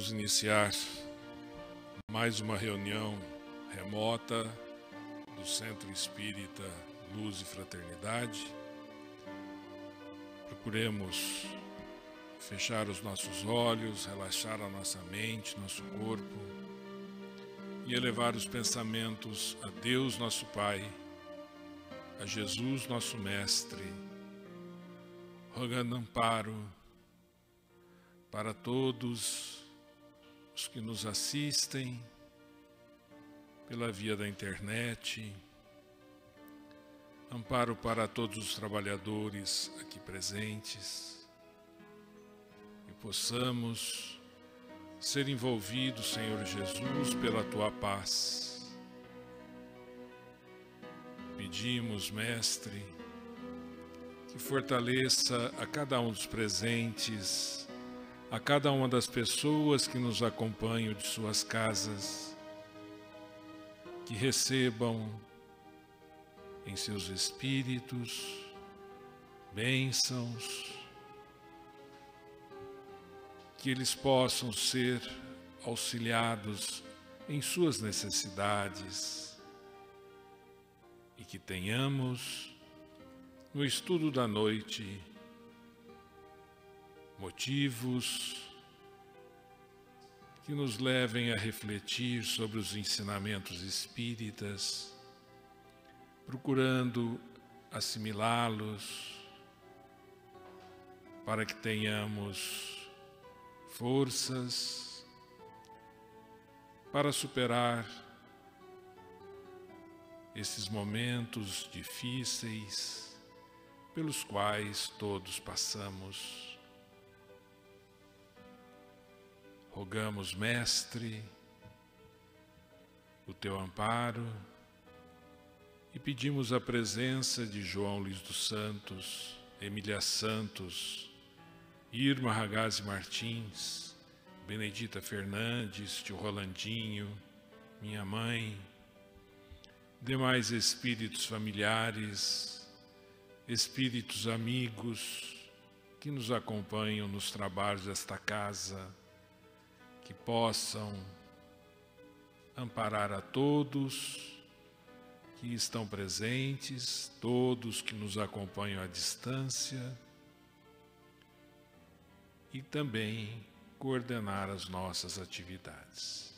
vamos iniciar mais uma reunião remota do Centro Espírita Luz e Fraternidade. Procuremos fechar os nossos olhos, relaxar a nossa mente, nosso corpo e elevar os pensamentos a Deus, nosso Pai, a Jesus, nosso Mestre, rogando amparo para todos os que nos assistem pela via da internet, amparo para todos os trabalhadores aqui presentes, e possamos ser envolvidos, Senhor Jesus, pela tua paz. Pedimos, Mestre, que fortaleça a cada um dos presentes a cada uma das pessoas que nos acompanham de suas casas, que recebam em seus espíritos bênçãos, que eles possam ser auxiliados em suas necessidades e que tenhamos, no estudo da noite, motivos que nos levem a refletir sobre os ensinamentos espíritas, procurando assimilá-los para que tenhamos forças para superar esses momentos difíceis pelos quais todos passamos. Rogamos, Mestre, o teu amparo e pedimos a presença de João Luiz dos Santos, Emília Santos, Irma Ragazzi Martins, Benedita Fernandes, tio Rolandinho, minha mãe, demais espíritos familiares, espíritos amigos que nos acompanham nos trabalhos desta casa que possam amparar a todos que estão presentes, todos que nos acompanham à distância e também coordenar as nossas atividades.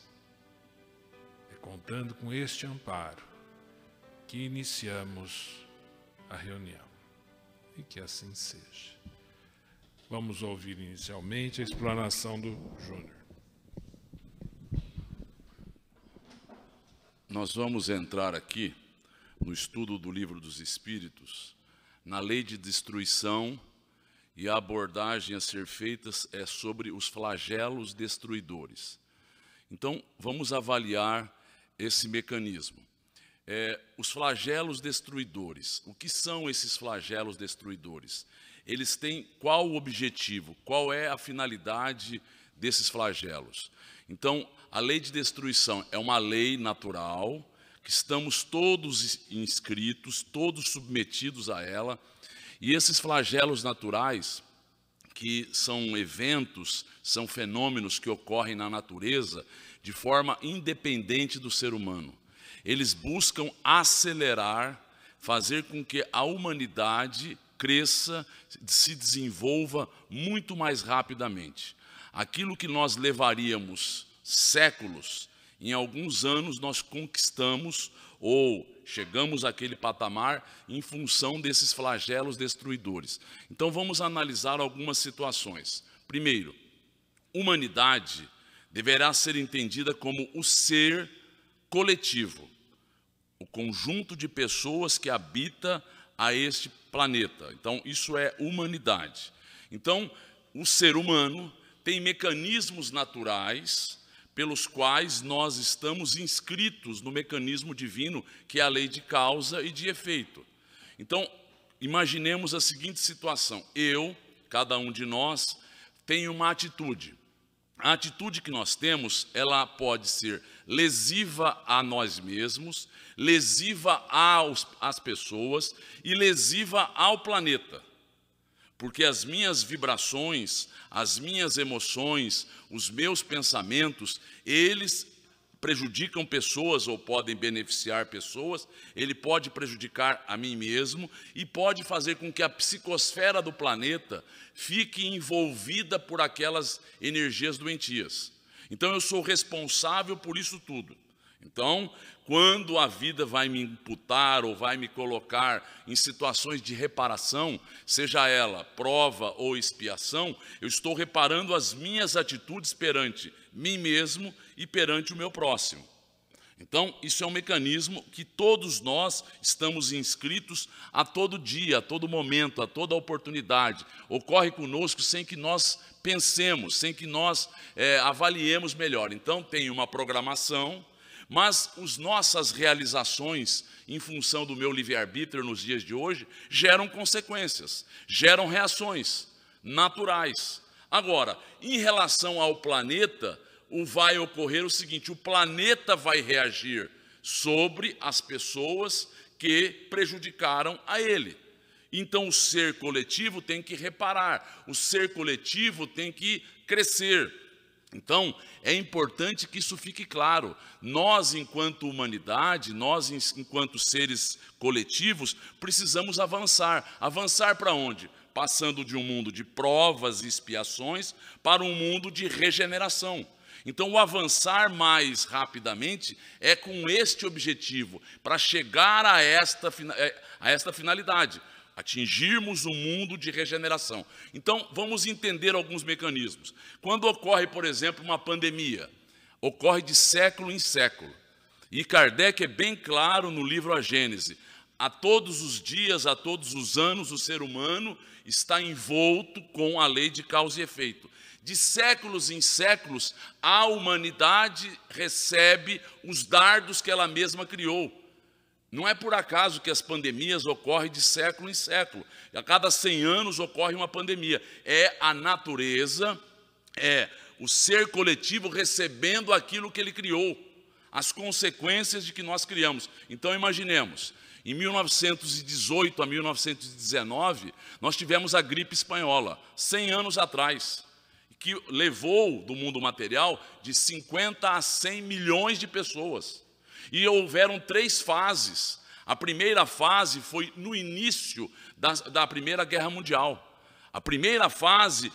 É contando com este amparo que iniciamos a reunião e que assim seja. Vamos ouvir inicialmente a explanação do Júnior. Nós vamos entrar aqui no estudo do Livro dos Espíritos, na lei de destruição e a abordagem a ser feita é sobre os flagelos destruidores. Então, vamos avaliar esse mecanismo. É, os flagelos destruidores. O que são esses flagelos destruidores? Eles têm qual o objetivo? Qual é a finalidade? desses flagelos. Então, a lei de destruição é uma lei natural, que estamos todos inscritos, todos submetidos a ela, e esses flagelos naturais, que são eventos, são fenômenos que ocorrem na natureza de forma independente do ser humano. Eles buscam acelerar, fazer com que a humanidade cresça, se desenvolva muito mais rapidamente. Aquilo que nós levaríamos séculos, em alguns anos nós conquistamos ou chegamos àquele patamar em função desses flagelos destruidores. Então vamos analisar algumas situações. Primeiro, humanidade deverá ser entendida como o ser coletivo, o conjunto de pessoas que habita a este planeta. Então isso é humanidade. Então, o ser humano tem mecanismos naturais pelos quais nós estamos inscritos no mecanismo divino, que é a lei de causa e de efeito. Então, imaginemos a seguinte situação: eu, cada um de nós, tem uma atitude. A atitude que nós temos, ela pode ser lesiva a nós mesmos, lesiva aos, às pessoas e lesiva ao planeta porque as minhas vibrações, as minhas emoções, os meus pensamentos, eles prejudicam pessoas ou podem beneficiar pessoas, ele pode prejudicar a mim mesmo e pode fazer com que a psicosfera do planeta fique envolvida por aquelas energias doentias. Então eu sou responsável por isso tudo. Então, quando a vida vai me imputar ou vai me colocar em situações de reparação, seja ela prova ou expiação, eu estou reparando as minhas atitudes perante mim mesmo e perante o meu próximo. Então, isso é um mecanismo que todos nós estamos inscritos a todo dia, a todo momento, a toda oportunidade. Ocorre conosco sem que nós pensemos, sem que nós é, avaliemos melhor. Então, tem uma programação, mas as nossas realizações, em função do meu livre-arbítrio nos dias de hoje, geram consequências, geram reações naturais. Agora, em relação ao planeta, o vai ocorrer o seguinte: o planeta vai reagir sobre as pessoas que prejudicaram a ele. Então, o ser coletivo tem que reparar, o ser coletivo tem que crescer, então, é importante que isso fique claro. Nós, enquanto humanidade, nós, enquanto seres coletivos, precisamos avançar. Avançar para onde? Passando de um mundo de provas e expiações para um mundo de regeneração. Então, o avançar mais rapidamente é com este objetivo, para chegar a esta, é, a esta finalidade atingirmos o um mundo de regeneração. Então, vamos entender alguns mecanismos. Quando ocorre, por exemplo, uma pandemia, ocorre de século em século. E Kardec é bem claro no livro A Gênese. A todos os dias, a todos os anos, o ser humano está envolto com a lei de causa e efeito. De séculos em séculos, a humanidade recebe os dardos que ela mesma criou. Não é por acaso que as pandemias ocorrem de século em século. A cada 100 anos ocorre uma pandemia. É a natureza, é o ser coletivo recebendo aquilo que ele criou, as consequências de que nós criamos. Então imaginemos, em 1918 a 1919, nós tivemos a gripe espanhola, 100 anos atrás, que levou do mundo material de 50 a 100 milhões de pessoas. E houveram três fases. A primeira fase foi no início da, da Primeira Guerra Mundial. A primeira fase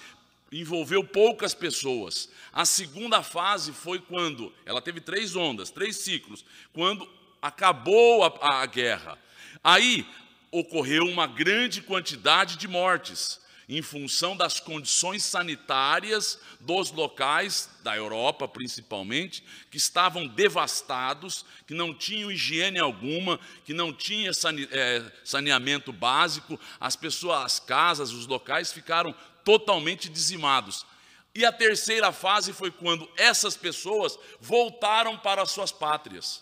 envolveu poucas pessoas. A segunda fase foi quando ela teve três ondas, três ciclos, quando acabou a, a guerra. Aí ocorreu uma grande quantidade de mortes em função das condições sanitárias dos locais, da Europa principalmente, que estavam devastados, que não tinham higiene alguma, que não tinha eh, saneamento básico, as pessoas, as casas, os locais ficaram totalmente dizimados. E a terceira fase foi quando essas pessoas voltaram para as suas pátrias,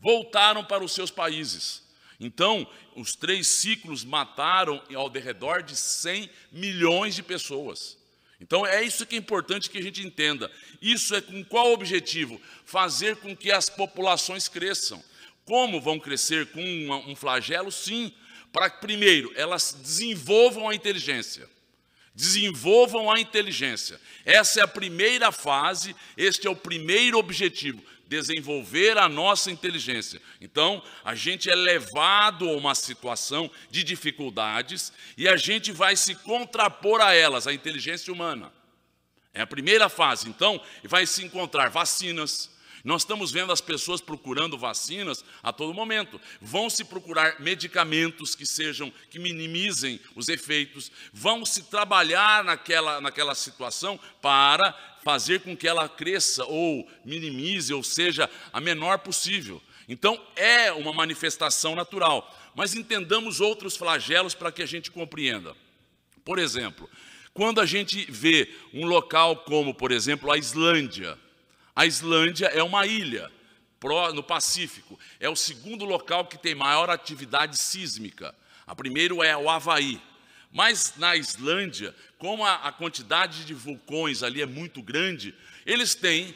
voltaram para os seus países. Então, os três ciclos mataram ao redor de 100 milhões de pessoas. Então, é isso que é importante que a gente entenda. Isso é com qual objetivo? Fazer com que as populações cresçam. Como vão crescer? Com um flagelo? Sim. Para que, primeiro, elas desenvolvam a inteligência desenvolvam a inteligência. Essa é a primeira fase, este é o primeiro objetivo desenvolver a nossa inteligência. Então, a gente é levado a uma situação de dificuldades e a gente vai se contrapor a elas, a inteligência humana. É a primeira fase. Então, vai se encontrar vacinas, nós estamos vendo as pessoas procurando vacinas a todo momento. Vão se procurar medicamentos que sejam que minimizem os efeitos, vão se trabalhar naquela naquela situação para fazer com que ela cresça ou minimize ou seja a menor possível. Então é uma manifestação natural, mas entendamos outros flagelos para que a gente compreenda. Por exemplo, quando a gente vê um local como, por exemplo, a Islândia, a Islândia é uma ilha no Pacífico. É o segundo local que tem maior atividade sísmica. A primeiro é o Havaí. Mas na Islândia, como a, quantidade de vulcões ali é muito grande, eles têm,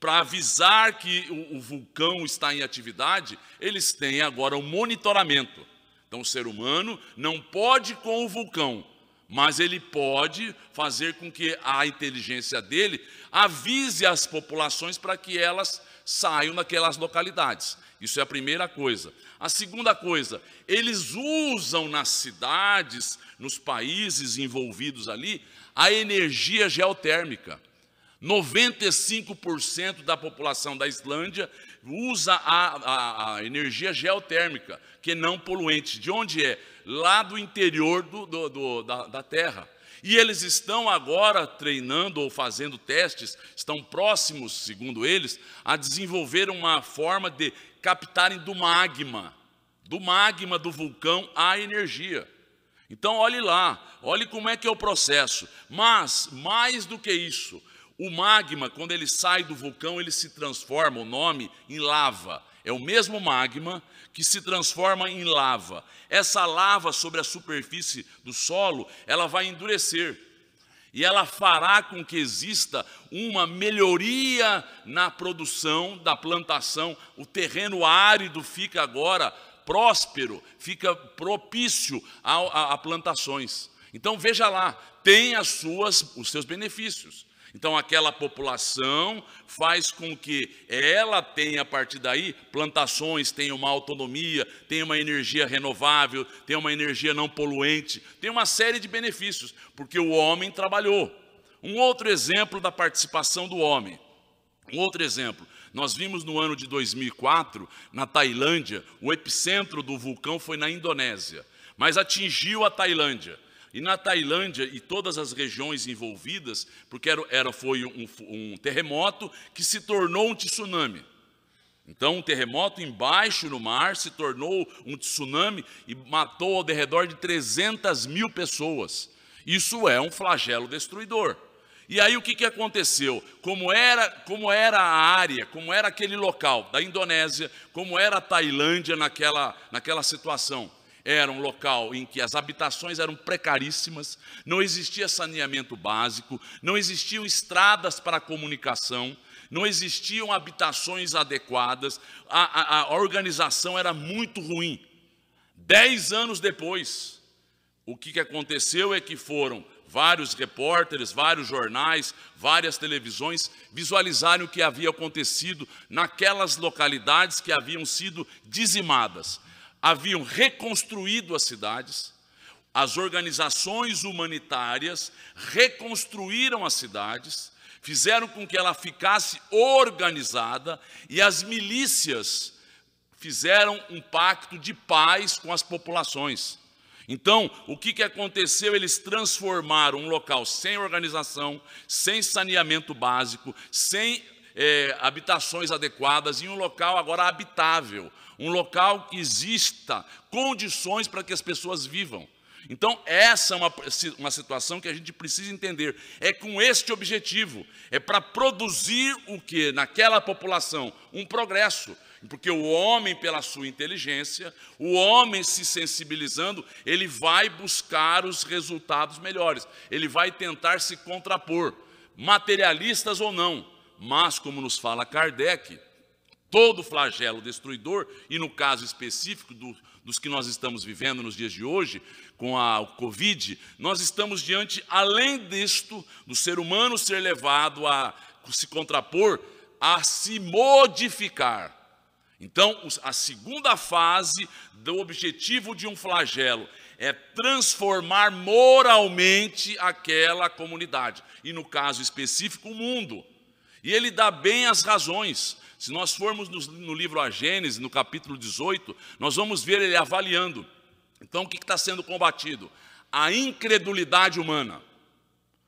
para avisar que o, vulcão está em atividade, eles têm agora o um monitoramento. Então o ser humano não pode com o vulcão, mas ele pode fazer com que a inteligência dele avise as populações para que elas saiam daquelas localidades. Isso é a primeira coisa. A segunda coisa, eles usam nas cidades, nos países envolvidos ali, a energia geotérmica. 95% da população da Islândia usa a, a, a energia geotérmica, que é não poluente. De onde é? Lá do interior do, do, do da, da Terra. E eles estão agora treinando ou fazendo testes, estão próximos, segundo eles, a desenvolver uma forma de captarem do magma, do magma do vulcão a energia. Então, olhe lá, olhe como é que é o processo. Mas, mais do que isso, o magma, quando ele sai do vulcão, ele se transforma, o nome, em lava. É o mesmo magma que se transforma em lava. Essa lava sobre a superfície do solo, ela vai endurecer. E ela fará com que exista uma melhoria na produção da plantação. O terreno árido fica agora próspero, fica propício a, a, a plantações. Então veja lá, tem as suas, os seus benefícios. Então, aquela população faz com que ela tenha, a partir daí, plantações, tenha uma autonomia, tenha uma energia renovável, tenha uma energia não poluente, tem uma série de benefícios, porque o homem trabalhou. Um outro exemplo da participação do homem. Um outro exemplo, nós vimos no ano de 2004, na Tailândia, o epicentro do vulcão foi na Indonésia, mas atingiu a Tailândia. E na Tailândia e todas as regiões envolvidas, porque era, era foi um, um terremoto que se tornou um tsunami. Então, um terremoto embaixo no mar se tornou um tsunami e matou ao redor de 300 mil pessoas. Isso é um flagelo destruidor. E aí o que, que aconteceu? Como era, como era a área, como era aquele local da Indonésia, como era a Tailândia naquela, naquela situação? era um local em que as habitações eram precaríssimas, não existia saneamento básico, não existiam estradas para comunicação, não existiam habitações adequadas, a, a, a organização era muito ruim. Dez anos depois, o que, que aconteceu é que foram vários repórteres, vários jornais, várias televisões visualizarem o que havia acontecido naquelas localidades que haviam sido dizimadas haviam reconstruído as cidades, as organizações humanitárias reconstruíram as cidades, fizeram com que ela ficasse organizada e as milícias fizeram um pacto de paz com as populações. Então, o que, que aconteceu? Eles transformaram um local sem organização, sem saneamento básico, sem é, habitações adequadas, em um local agora habitável, um local que exista condições para que as pessoas vivam. Então, essa é uma, uma situação que a gente precisa entender. É com este objetivo, é para produzir o que naquela população? Um progresso. Porque o homem, pela sua inteligência, o homem se sensibilizando, ele vai buscar os resultados melhores, ele vai tentar se contrapor, materialistas ou não. Mas, como nos fala Kardec, todo flagelo destruidor, e no caso específico do, dos que nós estamos vivendo nos dias de hoje, com a Covid, nós estamos diante, além disto, do ser humano ser levado a se contrapor, a se modificar. Então, a segunda fase do objetivo de um flagelo é transformar moralmente aquela comunidade, e no caso específico, o mundo. E ele dá bem as razões. Se nós formos no livro A Gênesis, no capítulo 18, nós vamos ver ele avaliando. Então, o que está sendo combatido? A incredulidade humana.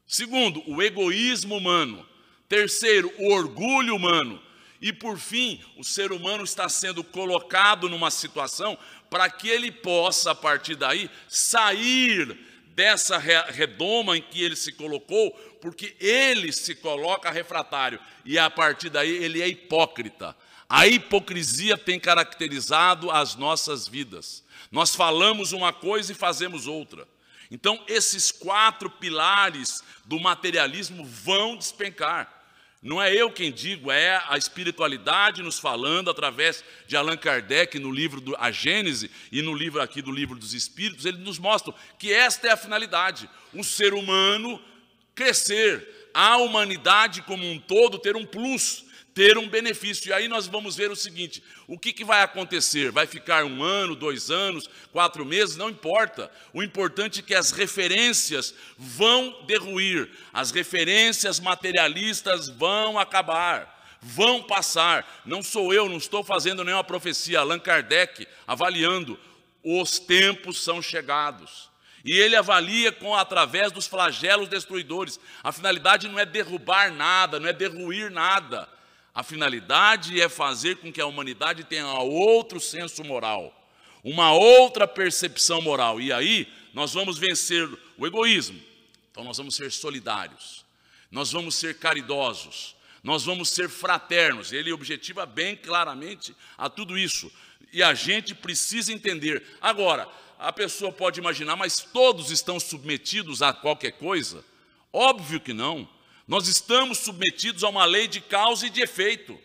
Segundo, o egoísmo humano. Terceiro, o orgulho humano. E por fim, o ser humano está sendo colocado numa situação para que ele possa, a partir daí, sair dessa redoma em que ele se colocou, porque ele se coloca refratário e a partir daí ele é hipócrita. A hipocrisia tem caracterizado as nossas vidas. Nós falamos uma coisa e fazemos outra. Então, esses quatro pilares do materialismo vão despencar. Não é eu quem digo, é a espiritualidade nos falando através de Allan Kardec no livro do, A Gênese e no livro aqui do Livro dos Espíritos, ele nos mostra que esta é a finalidade, o ser humano crescer, a humanidade como um todo ter um plus ter um benefício. E aí nós vamos ver o seguinte: o que, que vai acontecer? Vai ficar um ano, dois anos, quatro meses? Não importa. O importante é que as referências vão derruir, as referências materialistas vão acabar. Vão passar, não sou eu, não estou fazendo nenhuma profecia. Allan Kardec avaliando, os tempos são chegados. E ele avalia com através dos flagelos destruidores. A finalidade não é derrubar nada, não é derruir nada a finalidade é fazer com que a humanidade tenha outro senso moral, uma outra percepção moral. E aí nós vamos vencer o egoísmo. Então nós vamos ser solidários, nós vamos ser caridosos, nós vamos ser fraternos. Ele objetiva bem claramente a tudo isso. E a gente precisa entender. Agora, a pessoa pode imaginar, mas todos estão submetidos a qualquer coisa? Óbvio que não. Nós estamos submetidos a uma lei de causa e de efeito.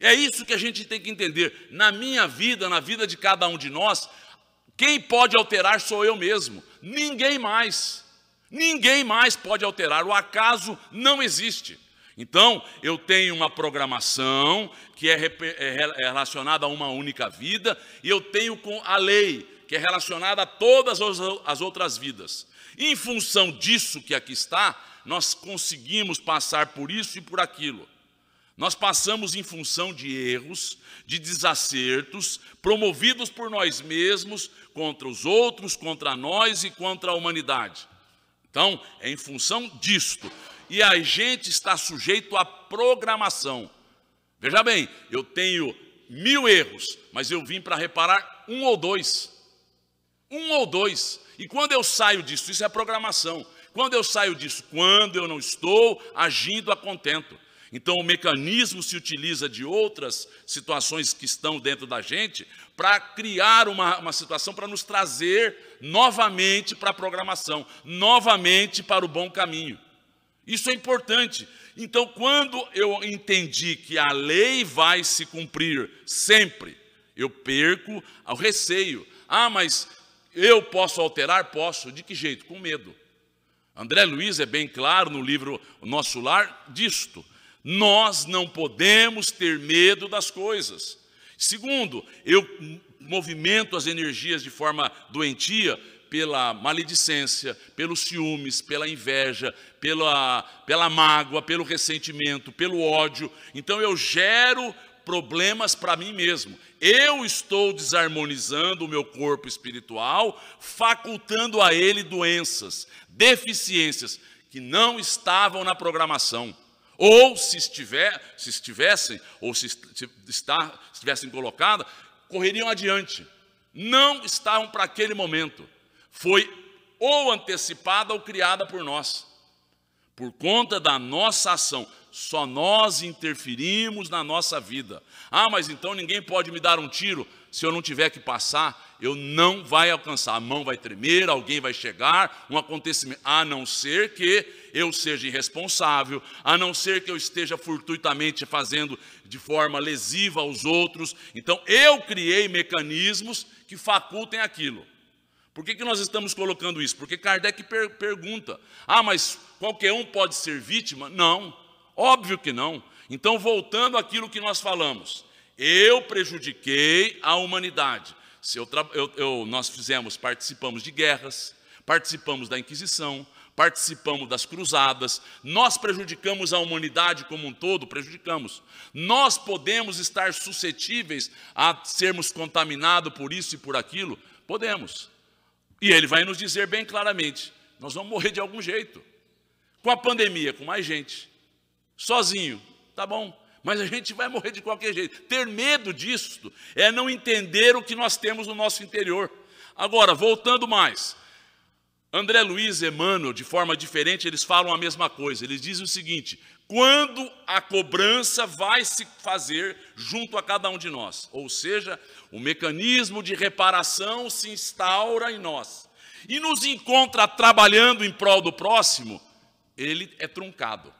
É isso que a gente tem que entender. Na minha vida, na vida de cada um de nós, quem pode alterar sou eu mesmo, ninguém mais. Ninguém mais pode alterar, o acaso não existe. Então, eu tenho uma programação que é, é, é relacionada a uma única vida, e eu tenho com a lei, que é relacionada a todas as outras vidas. Em função disso que aqui está, nós conseguimos passar por isso e por aquilo. Nós passamos em função de erros, de desacertos, promovidos por nós mesmos, contra os outros, contra nós e contra a humanidade. Então, é em função disto. E a gente está sujeito à programação. Veja bem, eu tenho mil erros, mas eu vim para reparar um ou dois. Um ou dois. E quando eu saio disso, isso é programação. Quando eu saio disso? Quando eu não estou agindo a contento. Então, o mecanismo se utiliza de outras situações que estão dentro da gente para criar uma, uma situação para nos trazer novamente para a programação, novamente para o bom caminho. Isso é importante. Então, quando eu entendi que a lei vai se cumprir sempre, eu perco o receio. Ah, mas eu posso alterar? Posso. De que jeito? Com medo. André Luiz é bem claro no livro Nosso Lar disto. Nós não podemos ter medo das coisas. Segundo, eu movimento as energias de forma doentia pela maledicência, pelos ciúmes, pela inveja, pela, pela mágoa, pelo ressentimento, pelo ódio. Então eu gero problemas para mim mesmo. Eu estou desarmonizando o meu corpo espiritual, facultando a ele doenças, deficiências que não estavam na programação. Ou se, estiver, se estivessem, ou se, estivessem colocadas, correriam adiante. Não estavam para aquele momento. Foi ou antecipada ou criada por nós, por conta da nossa ação só nós interferimos na nossa vida. Ah, mas então ninguém pode me dar um tiro. Se eu não tiver que passar, eu não vai alcançar. A mão vai tremer, alguém vai chegar, um acontecimento. A não ser que eu seja irresponsável, a não ser que eu esteja fortuitamente fazendo de forma lesiva aos outros. Então eu criei mecanismos que facultem aquilo. Por que, que nós estamos colocando isso? Porque Kardec per pergunta: ah, mas qualquer um pode ser vítima? Não. Óbvio que não. Então, voltando àquilo que nós falamos, eu prejudiquei a humanidade. Se eu, eu, eu, nós fizemos, participamos de guerras, participamos da Inquisição, participamos das cruzadas, nós prejudicamos a humanidade como um todo, prejudicamos. Nós podemos estar suscetíveis a sermos contaminados por isso e por aquilo? Podemos. E ele vai nos dizer bem claramente: nós vamos morrer de algum jeito. Com a pandemia, com mais gente, sozinho, tá bom, mas a gente vai morrer de qualquer jeito. Ter medo disso é não entender o que nós temos no nosso interior. Agora, voltando mais. André Luiz e Emmanuel, de forma diferente, eles falam a mesma coisa. Eles dizem o seguinte: quando a cobrança vai se fazer junto a cada um de nós, ou seja, o mecanismo de reparação se instaura em nós e nos encontra trabalhando em prol do próximo, ele é truncado.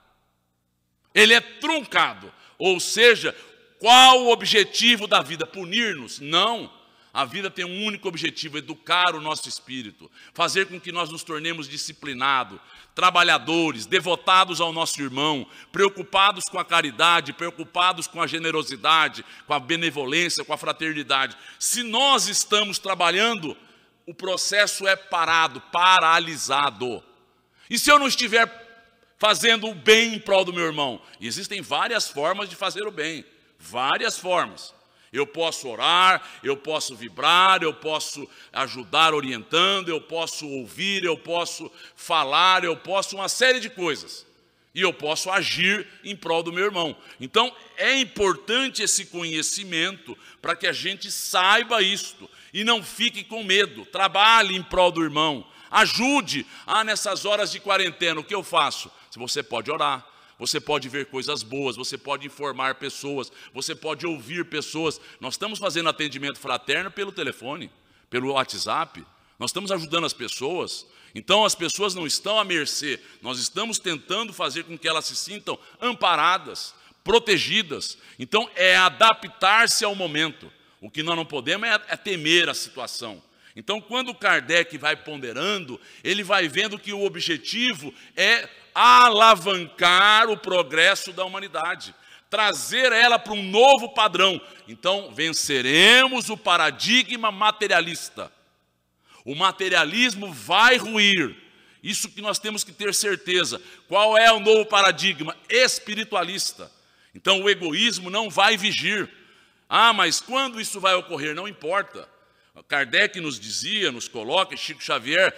Ele é truncado. Ou seja, qual o objetivo da vida? Punir-nos? Não. A vida tem um único objetivo: educar o nosso espírito, fazer com que nós nos tornemos disciplinados, trabalhadores, devotados ao nosso irmão, preocupados com a caridade, preocupados com a generosidade, com a benevolência, com a fraternidade. Se nós estamos trabalhando, o processo é parado, paralisado. E se eu não estiver fazendo o bem em prol do meu irmão. E existem várias formas de fazer o bem, várias formas. Eu posso orar, eu posso vibrar, eu posso ajudar orientando, eu posso ouvir, eu posso falar, eu posso uma série de coisas. E eu posso agir em prol do meu irmão. Então, é importante esse conhecimento para que a gente saiba isto e não fique com medo. Trabalhe em prol do irmão. Ajude. Ah, nessas horas de quarentena, o que eu faço? Você pode orar, você pode ver coisas boas, você pode informar pessoas, você pode ouvir pessoas. Nós estamos fazendo atendimento fraterno pelo telefone, pelo WhatsApp, nós estamos ajudando as pessoas. Então as pessoas não estão à mercê, nós estamos tentando fazer com que elas se sintam amparadas, protegidas. Então é adaptar-se ao momento. O que nós não podemos é, é temer a situação. Então, quando Kardec vai ponderando, ele vai vendo que o objetivo é alavancar o progresso da humanidade, trazer ela para um novo padrão. Então, venceremos o paradigma materialista. O materialismo vai ruir. Isso que nós temos que ter certeza. Qual é o novo paradigma? Espiritualista. Então, o egoísmo não vai vigir. Ah, mas quando isso vai ocorrer? Não importa. Kardec nos dizia, nos coloca, Chico Xavier,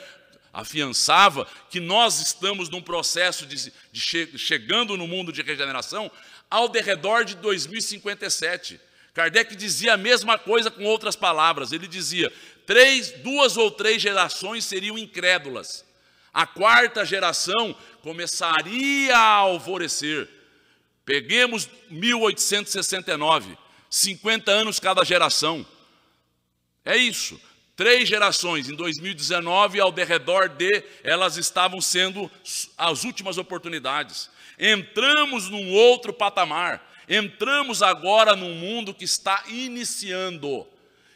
afiançava que nós estamos num processo de, de che chegando no mundo de regeneração ao derredor de 2057. Kardec dizia a mesma coisa com outras palavras. Ele dizia: três, duas ou três gerações seriam incrédulas. A quarta geração começaria a alvorecer. Peguemos 1869, 50 anos cada geração. É isso. Três gerações, em 2019, ao derredor de, elas estavam sendo as últimas oportunidades. Entramos num outro patamar. Entramos agora num mundo que está iniciando.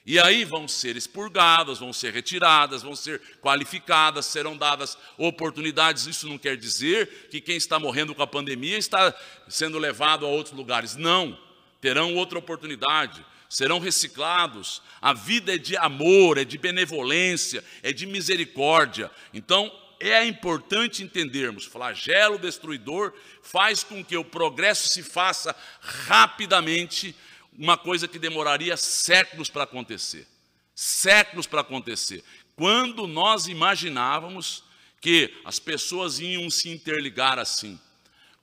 E aí vão ser expurgadas, vão ser retiradas, vão ser qualificadas, serão dadas oportunidades. Isso não quer dizer que quem está morrendo com a pandemia está sendo levado a outros lugares. Não. Terão outra oportunidade serão reciclados. A vida é de amor, é de benevolência, é de misericórdia. Então, é importante entendermos: flagelo destruidor faz com que o progresso se faça rapidamente, uma coisa que demoraria séculos para acontecer. Séculos para acontecer. Quando nós imaginávamos que as pessoas iam se interligar assim,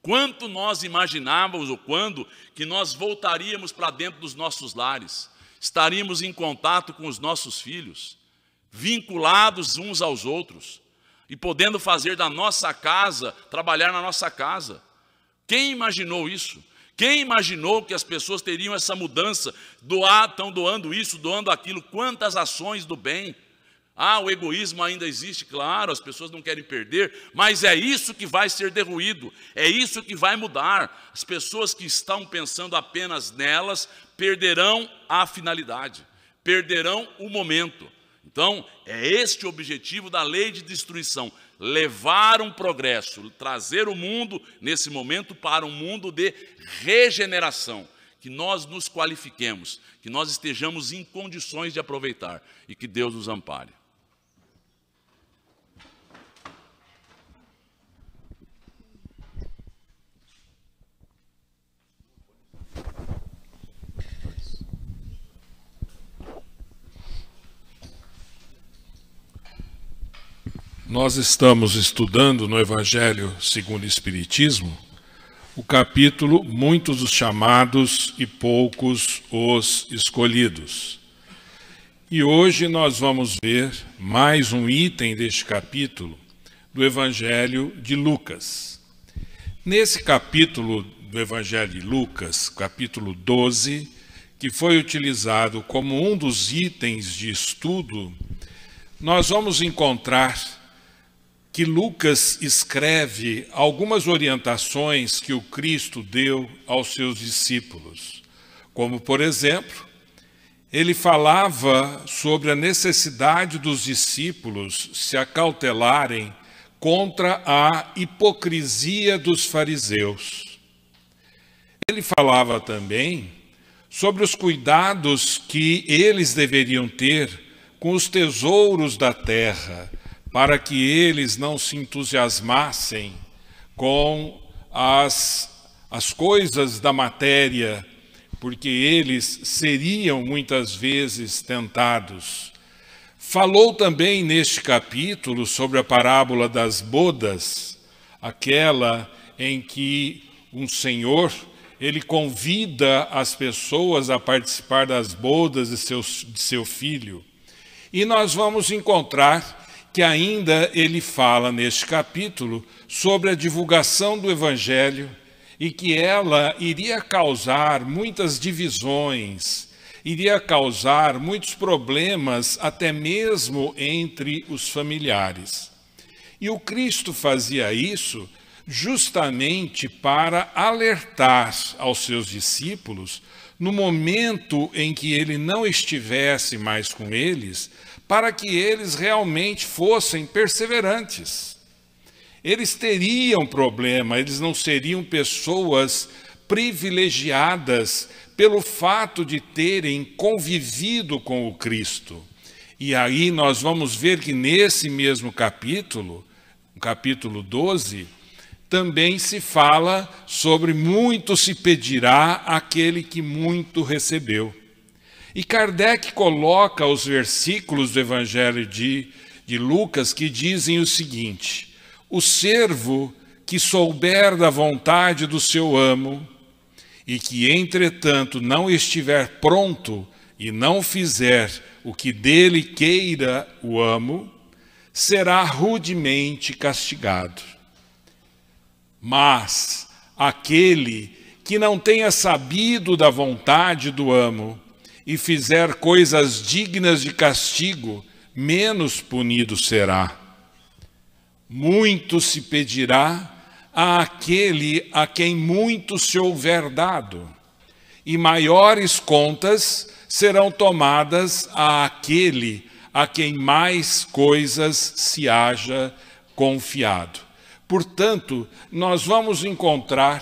Quanto nós imaginávamos ou quando que nós voltaríamos para dentro dos nossos lares, estaríamos em contato com os nossos filhos, vinculados uns aos outros e podendo fazer da nossa casa, trabalhar na nossa casa. Quem imaginou isso? Quem imaginou que as pessoas teriam essa mudança? Doar, estão doando isso, doando aquilo. Quantas ações do bem ah, o egoísmo ainda existe, claro, as pessoas não querem perder, mas é isso que vai ser derruído, é isso que vai mudar. As pessoas que estão pensando apenas nelas perderão a finalidade, perderão o momento. Então, é este o objetivo da lei de destruição: levar um progresso, trazer o mundo, nesse momento, para um mundo de regeneração que nós nos qualifiquemos, que nós estejamos em condições de aproveitar e que Deus nos ampare. Nós estamos estudando no Evangelho segundo o Espiritismo o capítulo Muitos os chamados e poucos os escolhidos. E hoje nós vamos ver mais um item deste capítulo do Evangelho de Lucas. Nesse capítulo do Evangelho de Lucas, capítulo 12, que foi utilizado como um dos itens de estudo, nós vamos encontrar que Lucas escreve algumas orientações que o Cristo deu aos seus discípulos. Como, por exemplo, ele falava sobre a necessidade dos discípulos se acautelarem contra a hipocrisia dos fariseus. Ele falava também sobre os cuidados que eles deveriam ter com os tesouros da terra para que eles não se entusiasmassem com as, as coisas da matéria, porque eles seriam muitas vezes tentados. Falou também neste capítulo sobre a parábola das bodas, aquela em que um senhor ele convida as pessoas a participar das bodas de, seus, de seu filho. E nós vamos encontrar que ainda ele fala neste capítulo sobre a divulgação do Evangelho e que ela iria causar muitas divisões, iria causar muitos problemas, até mesmo entre os familiares. E o Cristo fazia isso justamente para alertar aos seus discípulos no momento em que ele não estivesse mais com eles, para que eles realmente fossem perseverantes. Eles teriam problema, eles não seriam pessoas privilegiadas pelo fato de terem convivido com o Cristo. E aí nós vamos ver que nesse mesmo capítulo, capítulo 12, também se fala sobre muito se pedirá aquele que muito recebeu. E Kardec coloca os versículos do Evangelho de, de Lucas que dizem o seguinte: O servo que souber da vontade do seu amo e que, entretanto, não estiver pronto e não fizer o que dele queira o amo, será rudemente castigado. Mas aquele que não tenha sabido da vontade do amo e fizer coisas dignas de castigo, menos punido será. Muito se pedirá àquele a quem muito se houver dado, e maiores contas serão tomadas àquele a quem mais coisas se haja confiado. Portanto, nós vamos encontrar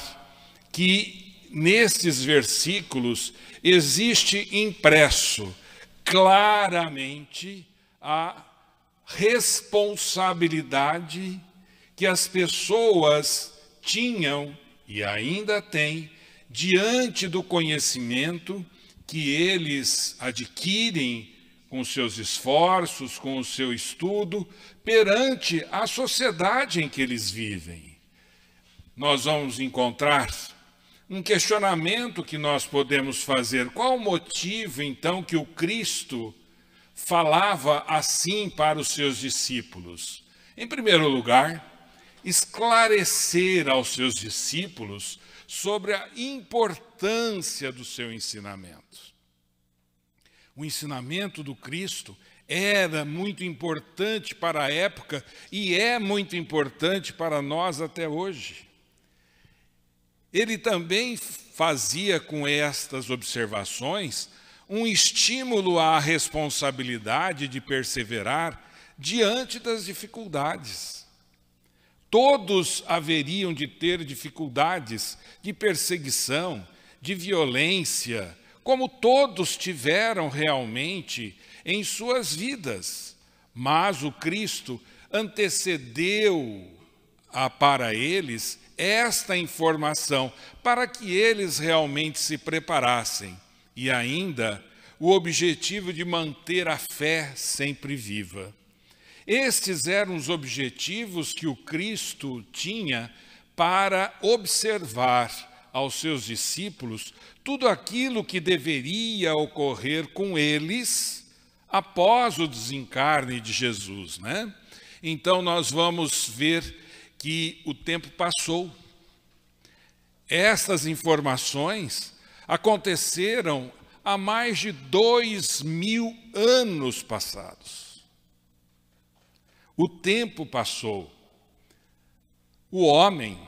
que nesses versículos existe impresso claramente a responsabilidade que as pessoas tinham e ainda têm diante do conhecimento que eles adquirem com seus esforços, com o seu estudo, perante a sociedade em que eles vivem. Nós vamos encontrar um questionamento que nós podemos fazer. Qual o motivo, então, que o Cristo falava assim para os seus discípulos? Em primeiro lugar, esclarecer aos seus discípulos sobre a importância do seu ensinamento. O ensinamento do Cristo era muito importante para a época e é muito importante para nós até hoje ele também fazia com estas observações um estímulo à responsabilidade de perseverar diante das dificuldades. Todos haveriam de ter dificuldades de perseguição, de violência, como todos tiveram realmente em suas vidas. Mas o Cristo antecedeu a, para eles esta informação para que eles realmente se preparassem e ainda o objetivo de manter a fé sempre viva. Estes eram os objetivos que o Cristo tinha para observar aos seus discípulos tudo aquilo que deveria ocorrer com eles após o desencarne de Jesus, né? Então nós vamos ver que o tempo passou. Essas informações aconteceram há mais de dois mil anos passados. O tempo passou. O homem,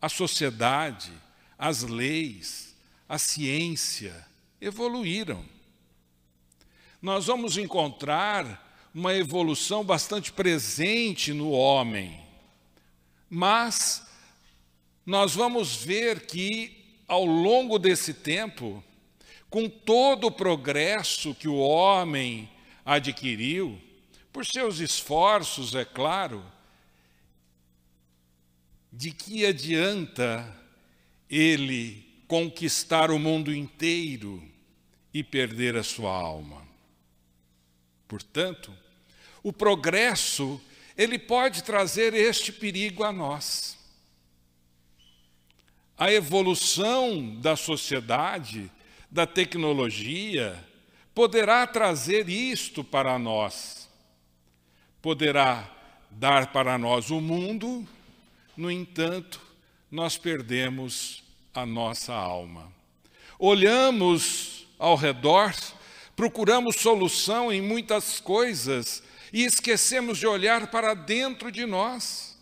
a sociedade, as leis, a ciência evoluíram. Nós vamos encontrar uma evolução bastante presente no homem mas nós vamos ver que ao longo desse tempo, com todo o progresso que o homem adquiriu, por seus esforços, é claro, de que adianta ele conquistar o mundo inteiro e perder a sua alma? Portanto, o progresso ele pode trazer este perigo a nós. A evolução da sociedade, da tecnologia, poderá trazer isto para nós. Poderá dar para nós o mundo, no entanto, nós perdemos a nossa alma. Olhamos ao redor, procuramos solução em muitas coisas e esquecemos de olhar para dentro de nós,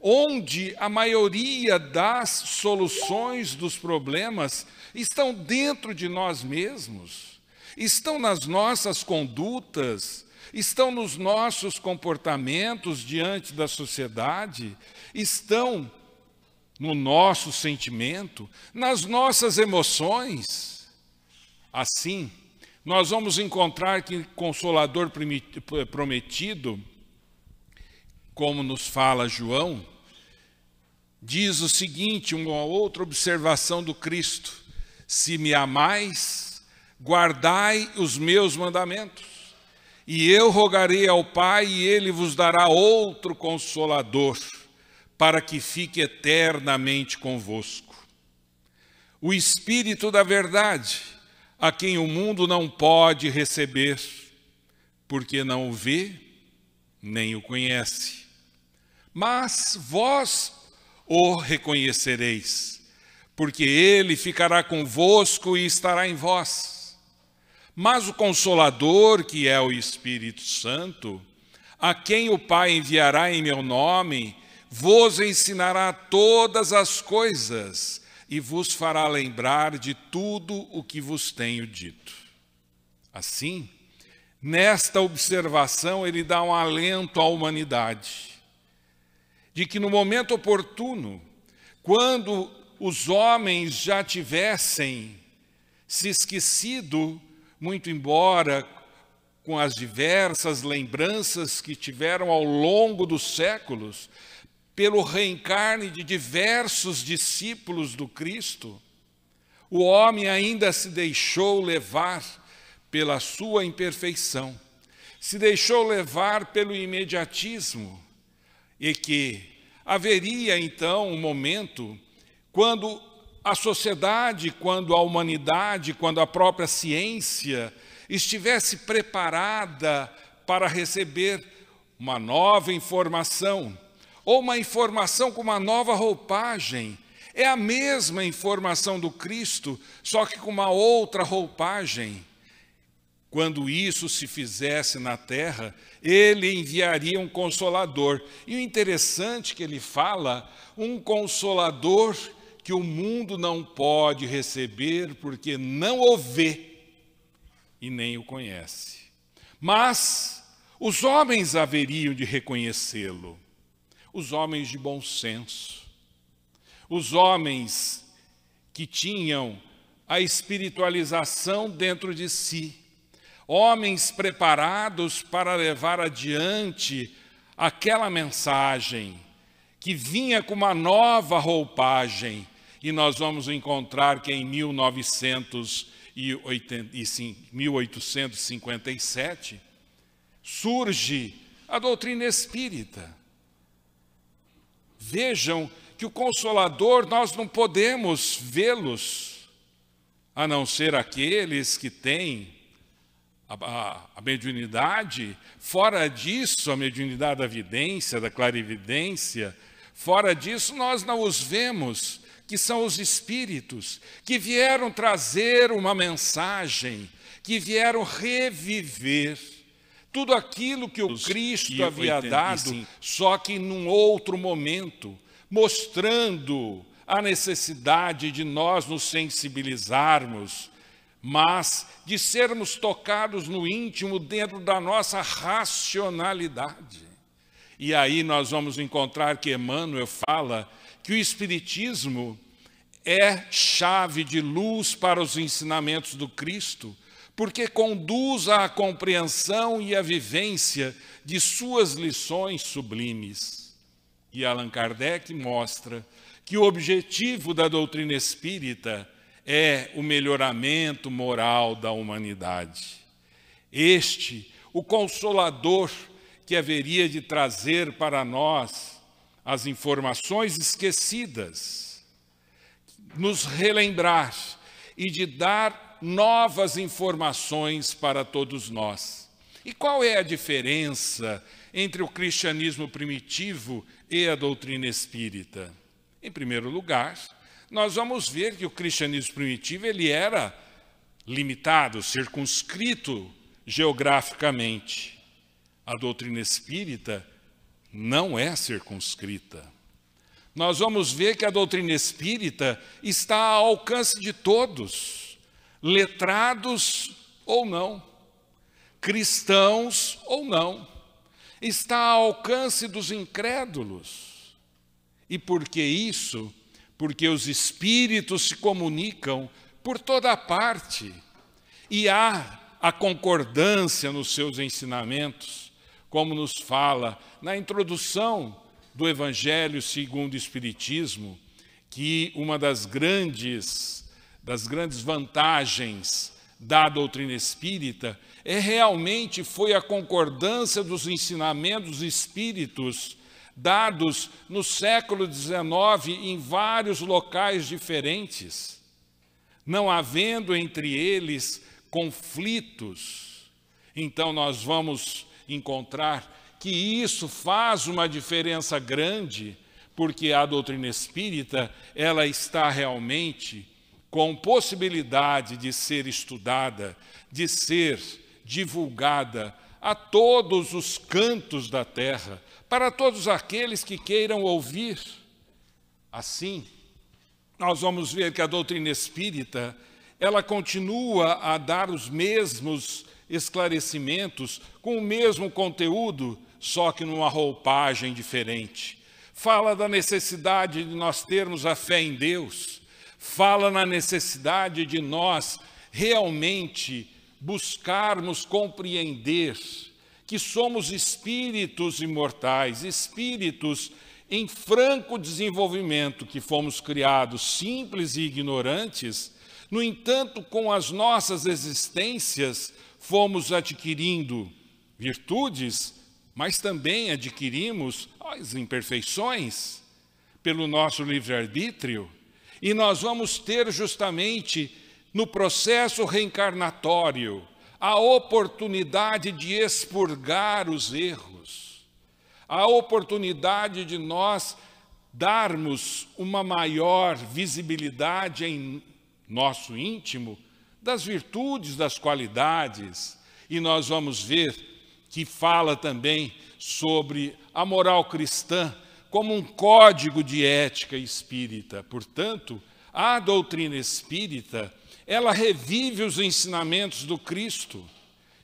onde a maioria das soluções dos problemas estão dentro de nós mesmos, estão nas nossas condutas, estão nos nossos comportamentos diante da sociedade, estão no nosso sentimento, nas nossas emoções. Assim, nós vamos encontrar que Consolador eh, prometido, como nos fala João, diz o seguinte, uma outra observação do Cristo: Se me amais, guardai os meus mandamentos. E eu rogarei ao Pai, e ele vos dará outro consolador, para que fique eternamente convosco. O Espírito da Verdade a quem o mundo não pode receber, porque não o vê nem o conhece. Mas vós o reconhecereis, porque ele ficará convosco e estará em vós. Mas o Consolador, que é o Espírito Santo, a quem o Pai enviará em meu nome, vos ensinará todas as coisas e vos fará lembrar de tudo o que vos tenho dito. Assim, nesta observação, ele dá um alento à humanidade, de que no momento oportuno, quando os homens já tivessem se esquecido, muito embora com as diversas lembranças que tiveram ao longo dos séculos, pelo reencarne de diversos discípulos do Cristo, o homem ainda se deixou levar pela sua imperfeição, se deixou levar pelo imediatismo, e que haveria então um momento quando a sociedade, quando a humanidade, quando a própria ciência estivesse preparada para receber uma nova informação, ou uma informação com uma nova roupagem. É a mesma informação do Cristo, só que com uma outra roupagem. Quando isso se fizesse na terra, ele enviaria um consolador. E o interessante que ele fala, um consolador que o mundo não pode receber porque não o vê e nem o conhece. Mas os homens haveriam de reconhecê-lo os homens de bom senso, os homens que tinham a espiritualização dentro de si, homens preparados para levar adiante aquela mensagem que vinha com uma nova roupagem. E nós vamos encontrar que em 1857 surge a doutrina espírita. Vejam que o Consolador nós não podemos vê-los, a não ser aqueles que têm a, a, a, mediunidade, fora disso, a mediunidade da vidência, da clarividência, fora disso nós não os vemos, que são os espíritos, que vieram trazer uma mensagem, que vieram reviver tudo aquilo que o Cristo havia dado, só que num outro momento, mostrando a necessidade de nós nos sensibilizarmos, mas de sermos tocados no íntimo dentro da nossa racionalidade. E aí nós vamos encontrar que Emmanuel fala que o Espiritismo é chave de luz para os ensinamentos do Cristo porque conduz à compreensão e à vivência de suas lições sublimes. E Allan Kardec mostra que o objetivo da doutrina espírita é o melhoramento moral da humanidade. Este, o consolador que haveria de trazer para nós as informações esquecidas, nos relembrar e de dar novas informações para todos nós. E qual é a diferença entre o cristianismo primitivo e a doutrina espírita? Em primeiro lugar, nós vamos ver que o cristianismo primitivo ele era limitado, circunscrito geograficamente. A doutrina espírita não é circunscrita. Nós vamos ver que a doutrina espírita está ao alcance de todos letrados ou não, cristãos ou não, está ao alcance dos incrédulos. E por que isso? Porque os espíritos se comunicam por toda parte e há a concordância nos seus ensinamentos, como nos fala na introdução do Evangelho segundo o Espiritismo, que uma das grandes das grandes vantagens da doutrina espírita é realmente foi a concordância dos ensinamentos espíritos dados no século XIX em vários locais diferentes, não havendo entre eles conflitos. Então nós vamos encontrar que isso faz uma diferença grande, porque a doutrina espírita, ela está realmente com possibilidade de ser estudada, de ser divulgada a todos os cantos da terra, para todos aqueles que queiram ouvir. Assim, nós vamos ver que a doutrina espírita, ela continua a dar os mesmos esclarecimentos com o mesmo conteúdo, só que numa roupagem diferente. Fala da necessidade de nós termos a fé em Deus, fala na necessidade de nós realmente buscarmos compreender que somos espíritos imortais, espíritos em franco desenvolvimento, que fomos criados simples e ignorantes, no entanto, com as nossas existências, fomos adquirindo virtudes, mas também adquirimos as imperfeições pelo nosso livre-arbítrio. E nós vamos ter justamente no processo reencarnatório a oportunidade de expurgar os erros, a oportunidade de nós darmos uma maior visibilidade em nosso íntimo das virtudes, das qualidades. E nós vamos ver que fala também sobre a moral cristã como um código de ética espírita. Portanto, a doutrina espírita, ela revive os ensinamentos do Cristo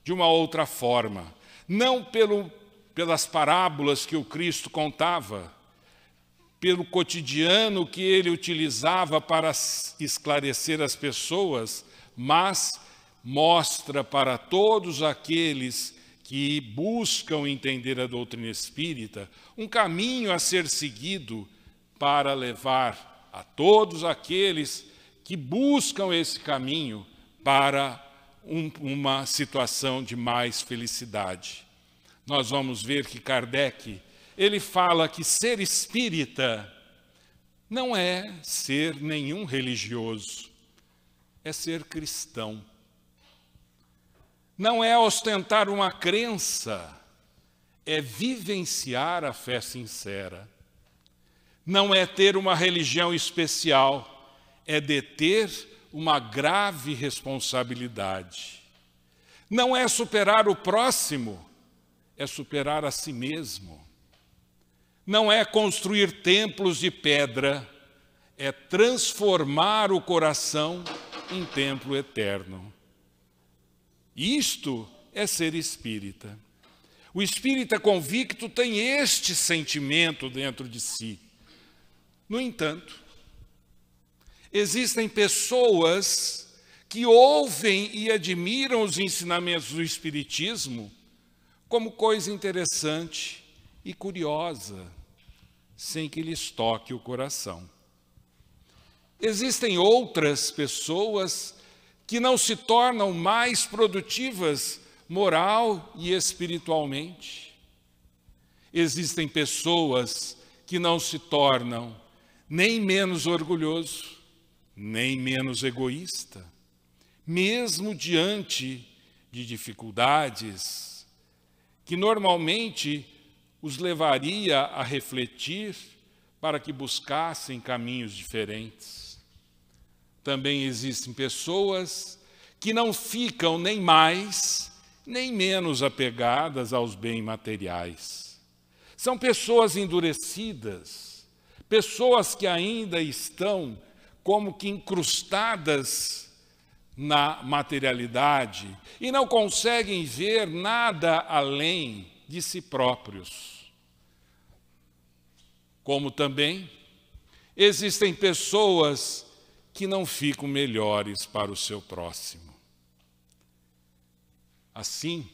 de uma outra forma, não pelo, pelas parábolas que o Cristo contava, pelo cotidiano que ele utilizava para esclarecer as pessoas, mas mostra para todos aqueles que buscam entender a doutrina espírita, um caminho a ser seguido para levar a todos aqueles que buscam esse caminho para um, uma situação de mais felicidade. Nós vamos ver que Kardec, ele fala que ser espírita não é ser nenhum religioso, é ser cristão não é ostentar uma crença, é vivenciar a fé sincera. Não é ter uma religião especial, é deter uma grave responsabilidade. Não é superar o próximo, é superar a si mesmo. Não é construir templos de pedra, é transformar o coração em templo eterno. Isto é ser espírita. O espírita convicto tem este sentimento dentro de si. No entanto, existem pessoas que ouvem e admiram os ensinamentos do Espiritismo como coisa interessante e curiosa, sem que lhes toque o coração. Existem outras pessoas que não se tornam mais produtivas moral e espiritualmente. Existem pessoas que não se tornam nem menos orgulhoso, nem menos egoísta, mesmo diante de dificuldades que normalmente os levaria a refletir para que buscassem caminhos diferentes. Também existem pessoas que não ficam nem mais nem menos apegadas aos bens materiais. São pessoas endurecidas, pessoas que ainda estão como que incrustadas na materialidade e não conseguem ver nada além de si próprios. Como também existem pessoas que não ficam melhores para o seu próximo. Assim,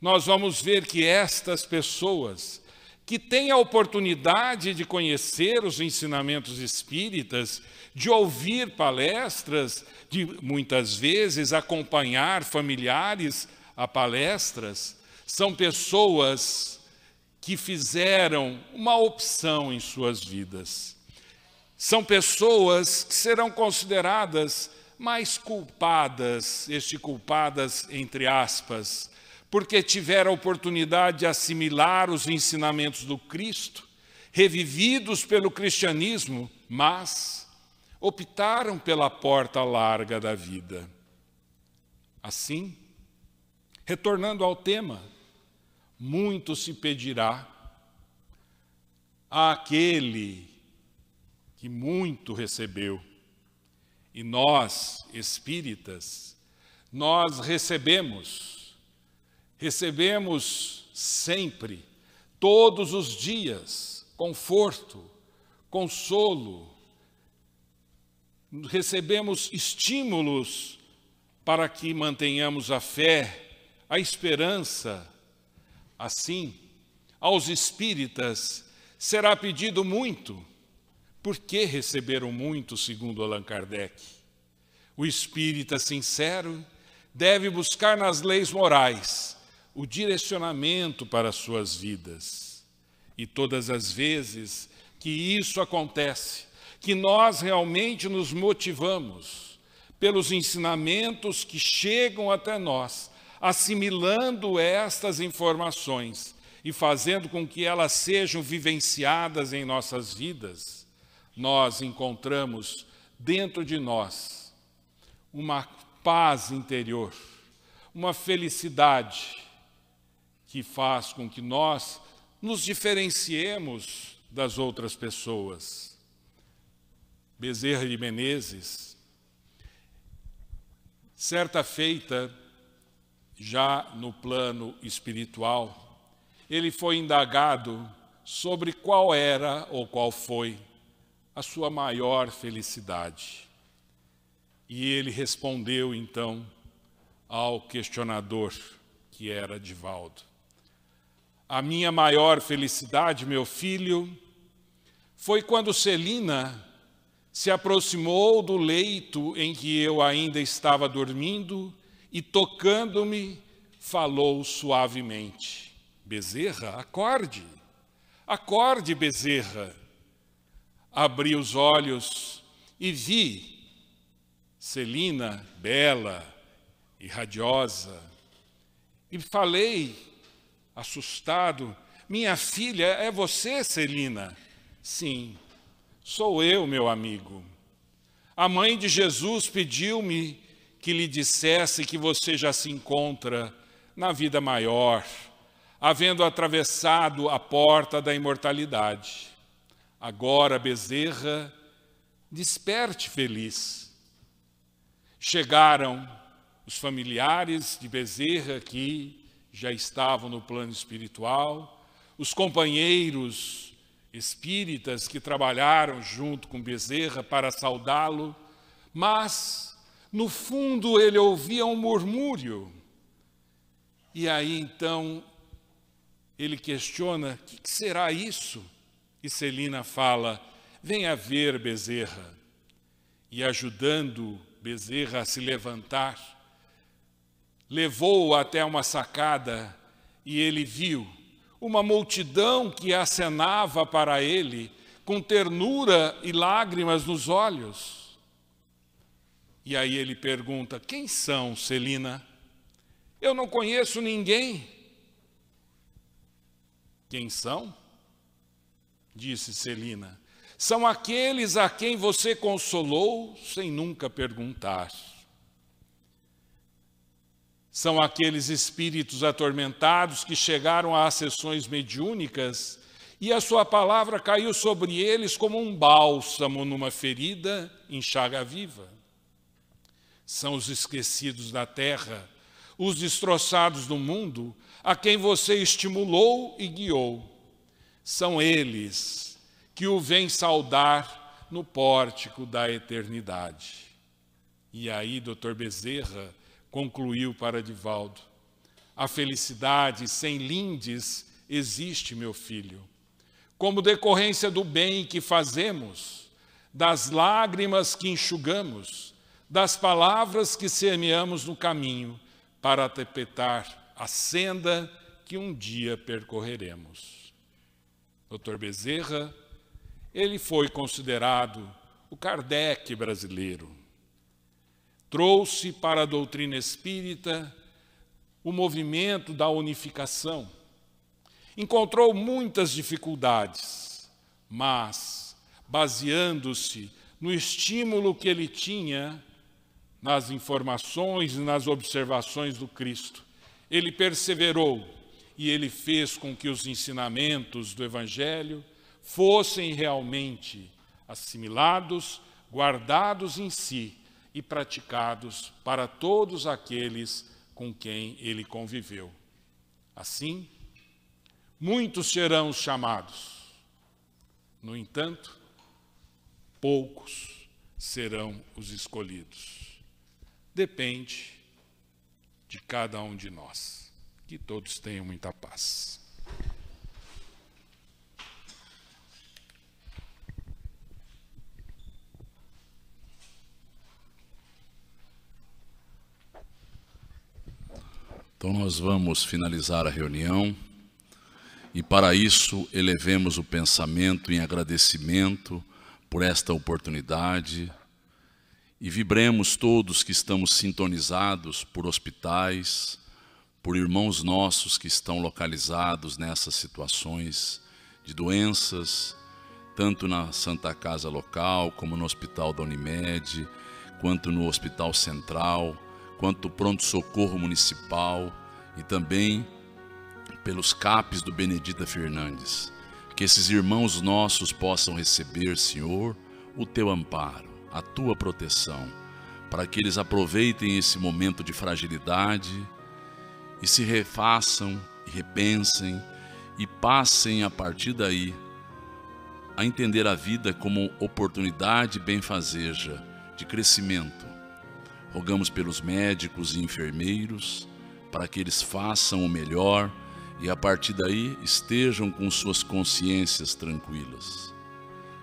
nós vamos ver que estas pessoas que têm a oportunidade de conhecer os ensinamentos espíritas, de ouvir palestras, de muitas vezes acompanhar familiares a palestras, são pessoas que fizeram uma opção em suas vidas são pessoas que serão consideradas mais culpadas, este culpadas entre aspas, porque tiveram a oportunidade de assimilar os ensinamentos do Cristo, revividos pelo cristianismo, mas optaram pela porta larga da vida. Assim, retornando ao tema, muito se pedirá àquele que muito recebeu. E nós, espíritas, nós recebemos, recebemos sempre, todos os dias, conforto, consolo, recebemos estímulos para que mantenhamos a fé, a esperança. Assim, aos espíritas será pedido muito por que receberam muito, segundo Allan Kardec? O espírita sincero deve buscar nas leis morais o direcionamento para suas vidas. E todas as vezes que isso acontece, que nós realmente nos motivamos pelos ensinamentos que chegam até nós, assimilando estas informações e fazendo com que elas sejam vivenciadas em nossas vidas nós encontramos dentro de nós uma paz interior, uma felicidade que faz com que nós nos diferenciemos das outras pessoas. Bezerra de Menezes, certa feita, já no plano espiritual, ele foi indagado sobre qual era ou qual foi a sua maior felicidade. E ele respondeu então ao questionador, que era Divaldo: A minha maior felicidade, meu filho, foi quando Celina se aproximou do leito em que eu ainda estava dormindo e, tocando-me, falou suavemente: Bezerra, acorde, acorde, Bezerra abri os olhos e vi Celina, bela e radiosa, e falei, assustado, minha filha, é você, Celina? Sim, sou eu, meu amigo. A mãe de Jesus pediu-me que lhe dissesse que você já se encontra na vida maior, havendo atravessado a porta da imortalidade. Agora, Bezerra, desperte feliz. Chegaram os familiares de Bezerra que já estavam no plano espiritual, os companheiros espíritas que trabalharam junto com Bezerra para saudá-lo, mas no fundo ele ouvia um murmúrio. E aí então ele questiona: o que será isso? e Celina fala: Venha ver Bezerra. E ajudando Bezerra a se levantar, levou-o até uma sacada e ele viu uma multidão que acenava para ele com ternura e lágrimas nos olhos. E aí ele pergunta: Quem são, Celina? Eu não conheço ninguém. Quem são? disse Celina, são aqueles a quem você consolou sem nunca perguntar. São aqueles espíritos atormentados que chegaram às sessões mediúnicas e a sua palavra caiu sobre eles como um bálsamo numa ferida chaga viva. São os esquecidos da terra, os destroçados do mundo, a quem você estimulou e guiou são eles que o vêm saudar no pórtico da eternidade. E aí, doutor Bezerra concluiu para Divaldo: A felicidade sem lindes existe, meu filho, como decorrência do bem que fazemos, das lágrimas que enxugamos, das palavras que semeamos no caminho para atepetar a senda que um dia percorreremos. Dr. Bezerra, ele foi considerado o Kardec brasileiro. Trouxe para a doutrina espírita o movimento da unificação. Encontrou muitas dificuldades, mas, baseando-se no estímulo que ele tinha nas informações e nas observações do Cristo, ele perseverou e ele fez com que os ensinamentos do Evangelho fossem realmente assimilados, guardados em si e praticados para todos aqueles com quem ele conviveu. Assim, muitos serão os chamados, no entanto, poucos serão os escolhidos. Depende de cada um de nós. Que todos tenham muita paz. Então nós vamos finalizar a reunião e para isso elevemos o pensamento em agradecimento por esta oportunidade e vibremos todos que estamos sintonizados por hospitais, por irmãos nossos que estão localizados nessas situações de doenças, tanto na Santa Casa Local, como no Hospital da Unimed, quanto no Hospital Central, quanto Pronto Socorro Municipal e também pelos CAPs do Benedita Fernandes. Que esses irmãos nossos possam receber, Senhor, o teu amparo, a tua proteção, para que eles aproveitem esse momento de fragilidade e se refaçam e repensem e passem a partir daí a entender a vida como oportunidade benfazeja de crescimento. Rogamos pelos médicos e enfermeiros para que eles façam o melhor e a partir daí estejam com suas consciências tranquilas.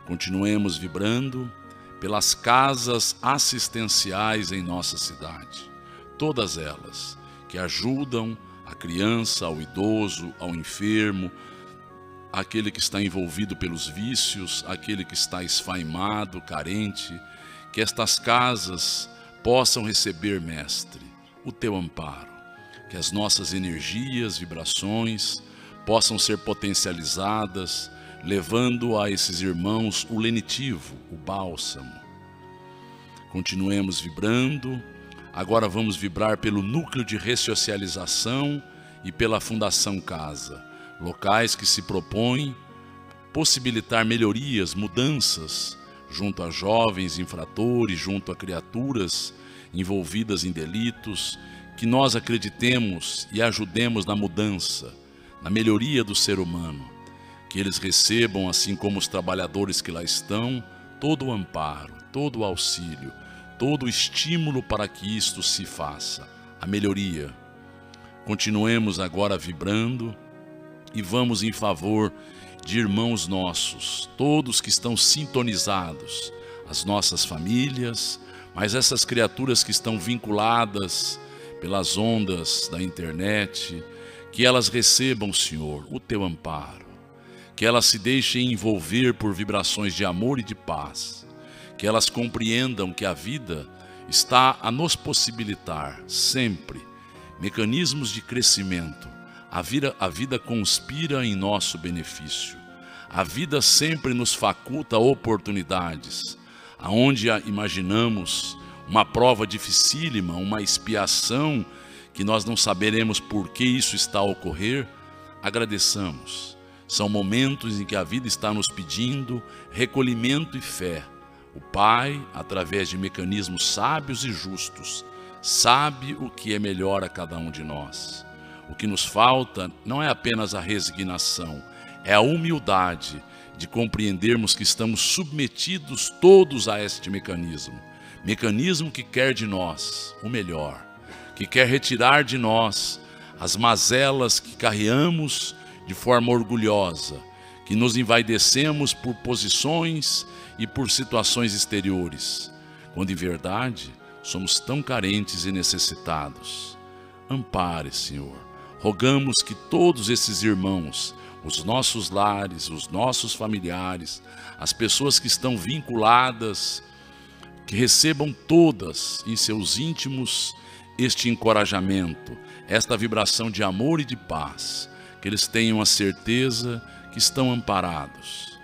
Continuemos vibrando pelas casas assistenciais em nossa cidade, todas elas que ajudam a criança, ao idoso, ao enfermo, aquele que está envolvido pelos vícios, aquele que está esfaimado, carente, que estas casas possam receber, mestre, o teu amparo, que as nossas energias, vibrações possam ser potencializadas, levando a esses irmãos o lenitivo, o bálsamo. Continuemos vibrando Agora vamos vibrar pelo núcleo de ressocialização e pela Fundação Casa, locais que se propõem possibilitar melhorias, mudanças junto a jovens infratores, junto a criaturas envolvidas em delitos, que nós acreditemos e ajudemos na mudança, na melhoria do ser humano, que eles recebam, assim como os trabalhadores que lá estão, todo o amparo, todo o auxílio todo o estímulo para que isto se faça, a melhoria. Continuemos agora vibrando e vamos em favor de irmãos nossos, todos que estão sintonizados, as nossas famílias, mas essas criaturas que estão vinculadas pelas ondas da internet, que elas recebam, Senhor, o teu amparo, que elas se deixem envolver por vibrações de amor e de paz que elas compreendam que a vida está a nos possibilitar sempre mecanismos de crescimento. A vida, a vida conspira em nosso benefício. A vida sempre nos faculta oportunidades, aonde imaginamos uma prova dificílima, uma expiação que nós não saberemos por que isso está a ocorrer, agradeçamos. São momentos em que a vida está nos pedindo recolhimento e fé o Pai, através de mecanismos sábios e justos, sabe o que é melhor a cada um de nós. O que nos falta não é apenas a resignação, é a humildade de compreendermos que estamos submetidos todos a este mecanismo. Mecanismo que quer de nós o melhor, que quer retirar de nós as mazelas que carreamos de forma orgulhosa, que nos envaidecemos por posições e por situações exteriores, quando em verdade somos tão carentes e necessitados. Ampare, Senhor. Rogamos que todos esses irmãos, os nossos lares, os nossos familiares, as pessoas que estão vinculadas, que recebam todas em seus íntimos este encorajamento, esta vibração de amor e de paz, que eles tenham a certeza que estão amparados.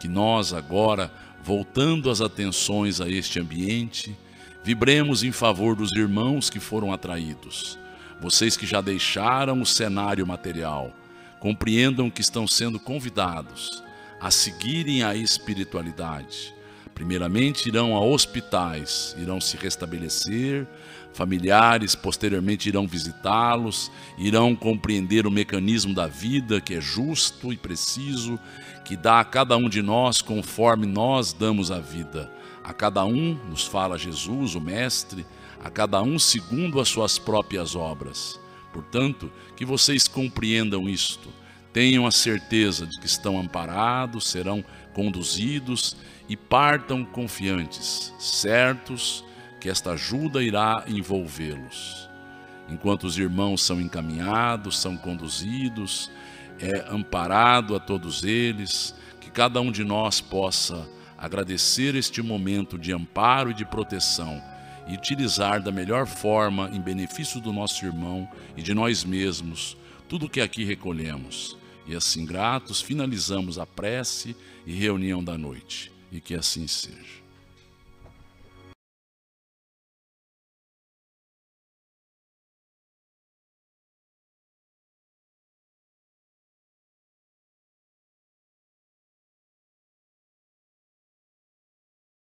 Que nós agora Voltando as atenções a este ambiente, vibremos em favor dos irmãos que foram atraídos. Vocês que já deixaram o cenário material, compreendam que estão sendo convidados a seguirem a espiritualidade. Primeiramente, irão a hospitais, irão se restabelecer, Familiares posteriormente irão visitá-los, irão compreender o mecanismo da vida que é justo e preciso, que dá a cada um de nós conforme nós damos a vida. A cada um, nos fala Jesus, o Mestre, a cada um segundo as suas próprias obras. Portanto, que vocês compreendam isto, tenham a certeza de que estão amparados, serão conduzidos e partam confiantes, certos que esta ajuda irá envolvê-los. Enquanto os irmãos são encaminhados, são conduzidos, é amparado a todos eles, que cada um de nós possa agradecer este momento de amparo e de proteção e utilizar da melhor forma em benefício do nosso irmão e de nós mesmos tudo o que aqui recolhemos. E assim, gratos, finalizamos a prece e reunião da noite. E que assim seja.